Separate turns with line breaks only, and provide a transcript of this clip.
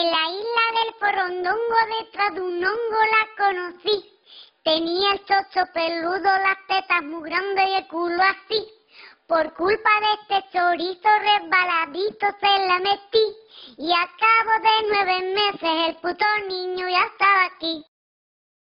En la isla del porondongo detrás de un hongo la conocí. Tenía el chocho peludo, las tetas muy grandes y el culo así. Por culpa de este chorizo resbaladito se la metí. Y a cabo de nueve meses el puto niño ya estaba aquí.